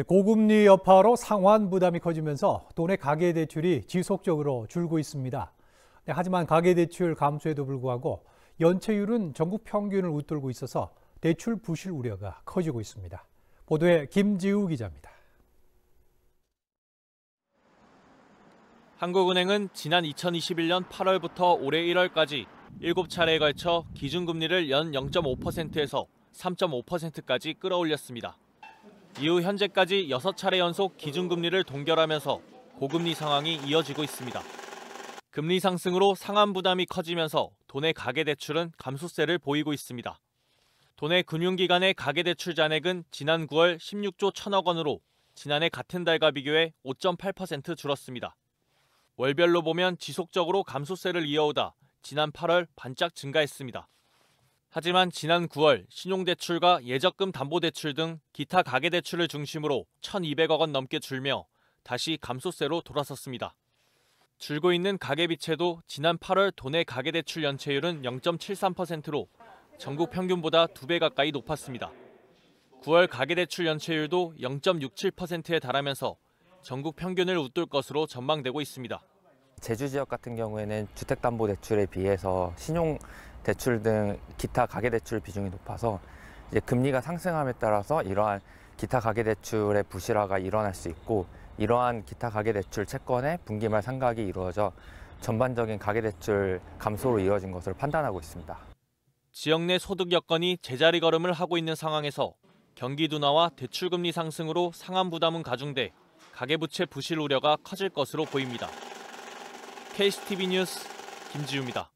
네, 고금리 여파로 상환 부담이 커지면서 돈의 가계대출이 지속적으로 줄고 있습니다. 네, 하지만 가계대출 감소에도 불구하고 연체율은 전국 평균을 웃돌고 있어서 대출 부실 우려가 커지고 있습니다. 보도에 김지우 기자입니다. 한국은행은 지난 2021년 8월부터 올해 1월까지 7차례에 걸쳐 기준금리를 연 0.5%에서 3.5%까지 끌어올렸습니다. 이후 현재까지 6차례 연속 기준금리를 동결하면서 고금리 상황이 이어지고 있습니다. 금리 상승으로 상한 부담이 커지면서 돈의 가계대출은 감소세를 보이고 있습니다. 돈의 금융기관의 가계대출 잔액은 지난 9월 16조 1천억 원으로 지난해 같은 달과 비교해 5.8% 줄었습니다. 월별로 보면 지속적으로 감소세를 이어오다 지난 8월 반짝 증가했습니다. 하지만 지난 9월 신용대출과 예적금 담보대출 등 기타 가계대출을 중심으로 1,200억 원 넘게 줄며 다시 감소세로 돌아섰습니다. 줄고 있는 가계비채도 지난 8월 도내 가계대출 연체율은 0.73%로 전국 평균보다 2배 가까이 높았습니다. 9월 가계대출 연체율도 0.67%에 달하면서 전국 평균을 웃돌 것으로 전망되고 있습니다. 제주 지역 같은 경우에는 주택담보대출에 비해서 신용 대출 등 기타 가계대출 비중이 높아서 이제 금리가 상승함에 따라서 이러한 기타 가계대출의 부실화가 일어날 수 있고 이러한 기타 가계대출 채권의 분기말 상각이 이루어져 전반적인 가계대출 감소로 이어진 것으로 판단하고 있습니다. 지역 내 소득 여건이 제자리 걸음을 하고 있는 상황에서 경기 둔화와 대출금리 상승으로 상한 부담은 가중돼 가계부채 부실 우려가 커질 것으로 보입니다. KCTV 뉴스 김지우입니다.